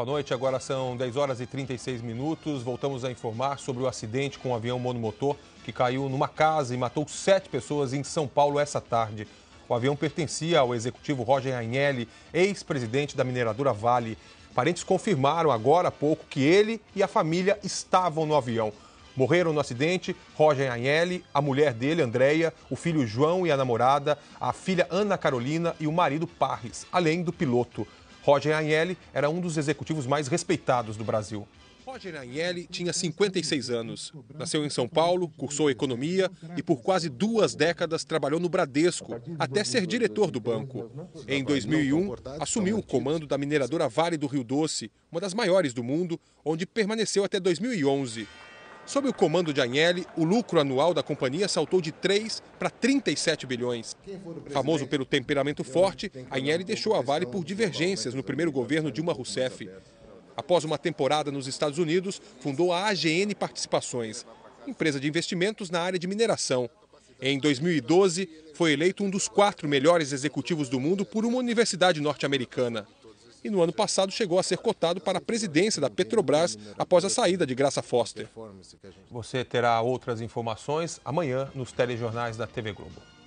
Boa noite, agora são 10 horas e 36 minutos. Voltamos a informar sobre o acidente com o um avião monomotor que caiu numa casa e matou sete pessoas em São Paulo essa tarde. O avião pertencia ao executivo Roger Agnelli, ex-presidente da mineradora Vale. Parentes confirmaram agora há pouco que ele e a família estavam no avião. Morreram no acidente Roger Agnelli, a mulher dele, Andréia, o filho João e a namorada, a filha Ana Carolina e o marido Parris, além do piloto. Roger Anhele era um dos executivos mais respeitados do Brasil. Roger Anhele tinha 56 anos. Nasceu em São Paulo, cursou economia e por quase duas décadas trabalhou no Bradesco, até ser diretor do banco. Em 2001, assumiu o comando da mineradora Vale do Rio Doce, uma das maiores do mundo, onde permaneceu até 2011. Sob o comando de Agnelli, o lucro anual da companhia saltou de 3 para 37 bilhões. Famoso pelo temperamento forte, Agnelli deixou a Vale por divergências no primeiro governo Dilma Rousseff. Após uma temporada nos Estados Unidos, fundou a AGN Participações, empresa de investimentos na área de mineração. Em 2012, foi eleito um dos quatro melhores executivos do mundo por uma universidade norte-americana e no ano passado chegou a ser cotado para a presidência da Petrobras após a saída de Graça Foster. Você terá outras informações amanhã nos telejornais da TV Globo.